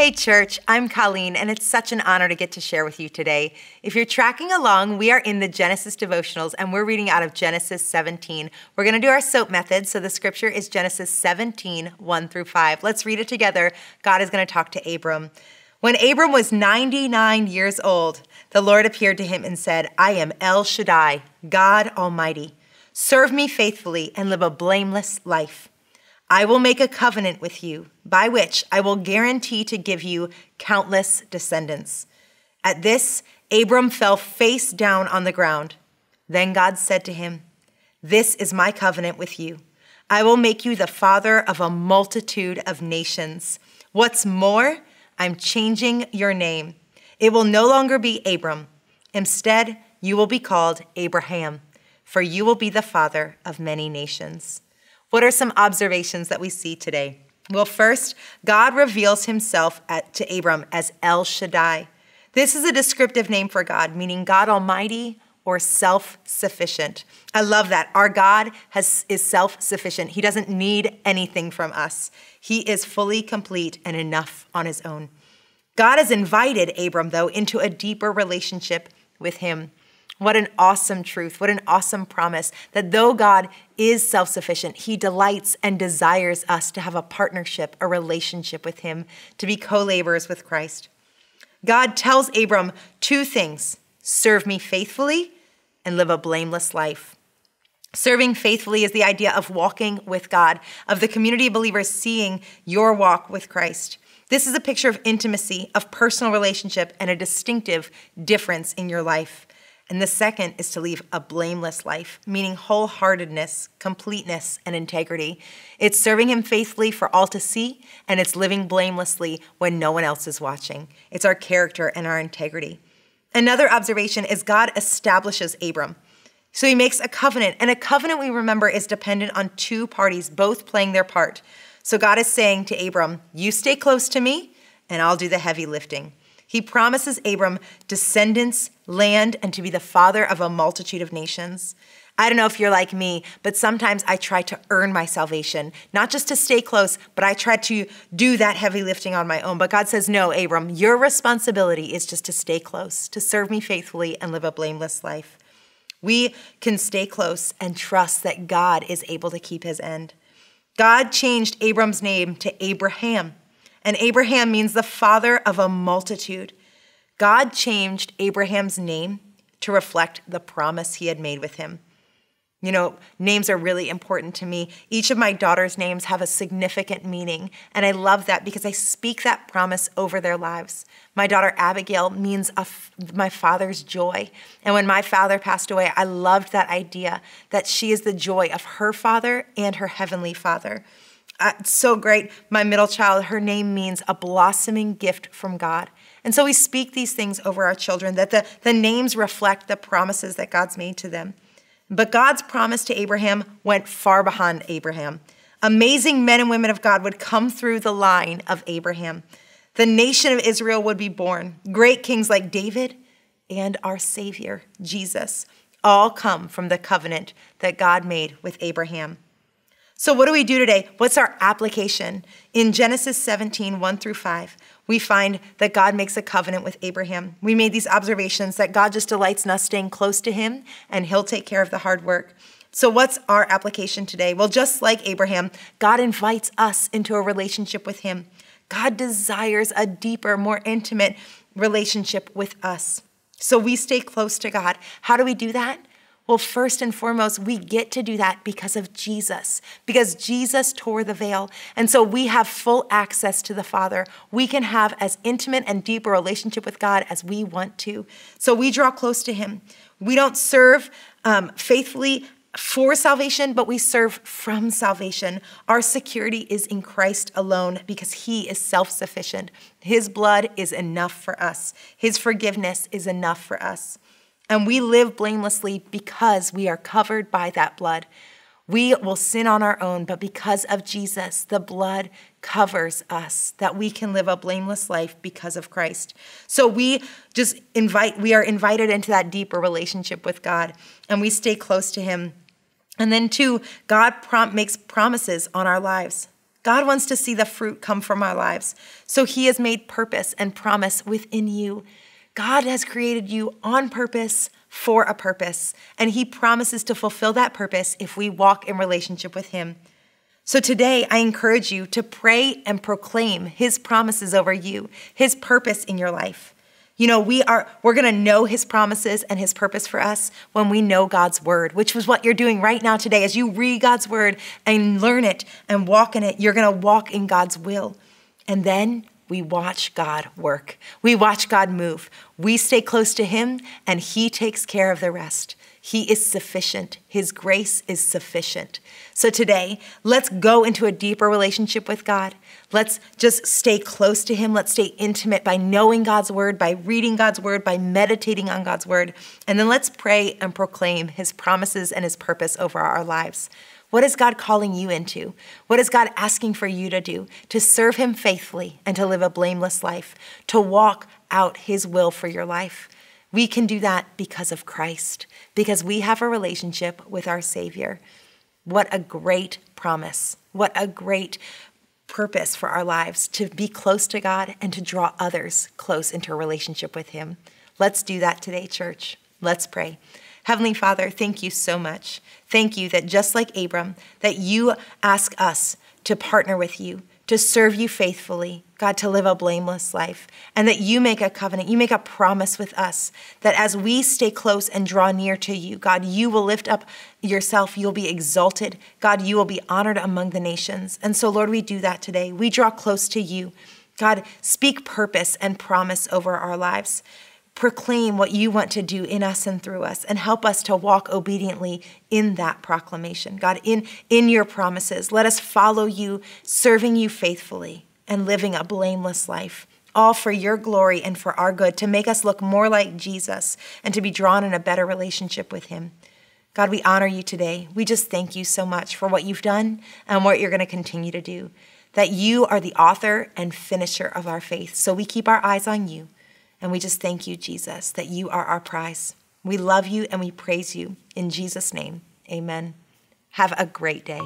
Hey, church, I'm Colleen, and it's such an honor to get to share with you today. If you're tracking along, we are in the Genesis devotionals, and we're reading out of Genesis 17. We're going to do our SOAP method, so the scripture is Genesis 17, 1 through 5. Let's read it together. God is going to talk to Abram. When Abram was 99 years old, the Lord appeared to him and said, I am El Shaddai, God Almighty. Serve me faithfully and live a blameless life. I will make a covenant with you, by which I will guarantee to give you countless descendants. At this, Abram fell face down on the ground. Then God said to him, This is my covenant with you. I will make you the father of a multitude of nations. What's more, I'm changing your name. It will no longer be Abram. Instead, you will be called Abraham, for you will be the father of many nations. What are some observations that we see today? Well, first, God reveals himself at, to Abram as El Shaddai. This is a descriptive name for God, meaning God Almighty or self sufficient. I love that. Our God has, is self sufficient. He doesn't need anything from us, He is fully complete and enough on His own. God has invited Abram, though, into a deeper relationship with Him. What an awesome truth. What an awesome promise that though God is self sufficient, He delights and desires us to have a partnership, a relationship with Him, to be co laborers with Christ. God tells Abram two things serve me faithfully and live a blameless life. Serving faithfully is the idea of walking with God, of the community of believers seeing your walk with Christ. This is a picture of intimacy, of personal relationship, and a distinctive difference in your life. And the second is to leave a blameless life, meaning wholeheartedness, completeness, and integrity. It's serving Him faithfully for all to see, and it's living blamelessly when no one else is watching. It's our character and our integrity. Another observation is God establishes Abram. So he makes a covenant, and a covenant we remember is dependent on two parties both playing their part. So God is saying to Abram, You stay close to me, and I'll do the heavy lifting. He promises Abram descendants, land, and to be the father of a multitude of nations. I don't know if you're like me, but sometimes I try to earn my salvation, not just to stay close, but I try to do that heavy lifting on my own. But God says, No, Abram, your responsibility is just to stay close, to serve me faithfully, and live a blameless life. We can stay close and trust that God is able to keep his end. God changed Abram's name to Abraham and Abraham means the father of a multitude. God changed Abraham's name to reflect the promise he had made with him. You know, names are really important to me. Each of my daughter's names have a significant meaning, and I love that because I speak that promise over their lives. My daughter Abigail means my father's joy. And when my father passed away, I loved that idea that she is the joy of her father and her heavenly father so great. My middle child, her name means a blossoming gift from God. And so we speak these things over our children that the, the names reflect the promises that God's made to them. But God's promise to Abraham went far behind Abraham. Amazing men and women of God would come through the line of Abraham. The nation of Israel would be born. Great kings like David and our Savior, Jesus, all come from the covenant that God made with Abraham. So, what do we do today? What's our application? In Genesis 17, 1 through 5, we find that God makes a covenant with Abraham. We made these observations that God just delights in us staying close to him and he'll take care of the hard work. So, what's our application today? Well, just like Abraham, God invites us into a relationship with him. God desires a deeper, more intimate relationship with us. So we stay close to God. How do we do that? Well, first and foremost, we get to do that because of Jesus, because Jesus tore the veil. And so we have full access to the Father. We can have as intimate and deep a relationship with God as we want to. So we draw close to Him. We don't serve um, faithfully for salvation, but we serve from salvation. Our security is in Christ alone because he is self sufficient. His blood is enough for us, his forgiveness is enough for us and we live blamelessly because we are covered by that blood. We will sin on our own, but because of Jesus, the blood covers us that we can live a blameless life because of Christ. So we just invite, we are invited into that deeper relationship with God and we stay close to Him. And then, two, God prom makes promises on our lives. God wants to see the fruit come from our lives. So He has made purpose and promise within you God has created you on purpose for a purpose, and He promises to fulfill that purpose if we walk in relationship with Him. So today, I encourage you to pray and proclaim His promises over you, His purpose in your life. You know, we are we're going to know his promises and his purpose for us when we know God's word, which was what you're doing right now today as you read God's word and learn it and walk in it, you're going to walk in God's will. And then we watch God work. We watch God move. We stay close to Him, and He takes care of the rest. He is sufficient. His grace is sufficient. So today, let's go into a deeper relationship with God. Let's just stay close to Him. Let's stay intimate by knowing God's word, by reading God's word, by meditating on God's word. And then let's pray and proclaim His promises and His purpose over our lives. What is God calling you into? What is God asking for you to do? To serve Him faithfully and to live a blameless life, to walk out His will for your life. We can do that because of Christ, because we have a relationship with our Savior. What a great promise. What a great purpose for our lives to be close to God and to draw others close into a relationship with Him. Let's do that today, church. Let's pray. Heavenly Father, thank you so much. Thank you that just like Abram, that you ask us to partner with you, to serve you faithfully, God, to live a blameless life, and that you make a covenant, you make a promise with us that as we stay close and draw near to you, God, you will lift up yourself, you'll be exalted, God, you will be honored among the nations. And so, Lord, we do that today. We draw close to you. God, speak purpose and promise over our lives proclaim what you want to do in us and through us and help us to walk obediently in that proclamation god in in your promises let us follow you serving you faithfully and living a blameless life all for your glory and for our good to make us look more like jesus and to be drawn in a better relationship with him god we honor you today we just thank you so much for what you've done and what you're going to continue to do that you are the author and finisher of our faith so we keep our eyes on you and we just thank you, Jesus, that you are our prize. We love you and we praise you. In Jesus' name, amen. Have a great day.